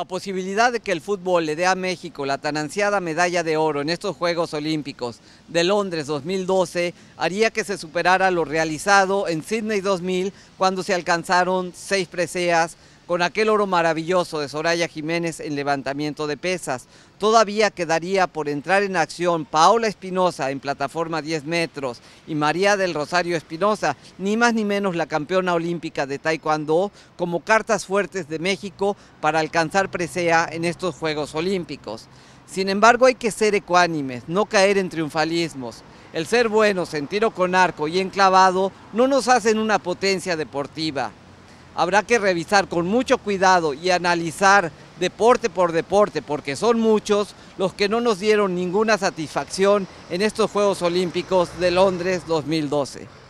La posibilidad de que el fútbol le dé a México la tan ansiada medalla de oro en estos Juegos Olímpicos de Londres 2012 haría que se superara lo realizado en Sydney 2000 cuando se alcanzaron seis preseas con aquel oro maravilloso de Soraya Jiménez en levantamiento de pesas. Todavía quedaría por entrar en acción Paola Espinosa en plataforma 10 metros y María del Rosario Espinosa, ni más ni menos la campeona olímpica de Taekwondo, como cartas fuertes de México para alcanzar presea en estos Juegos Olímpicos. Sin embargo, hay que ser ecuánimes, no caer en triunfalismos. El ser buenos en tiro con arco y enclavado no nos hacen una potencia deportiva habrá que revisar con mucho cuidado y analizar deporte por deporte, porque son muchos los que no nos dieron ninguna satisfacción en estos Juegos Olímpicos de Londres 2012.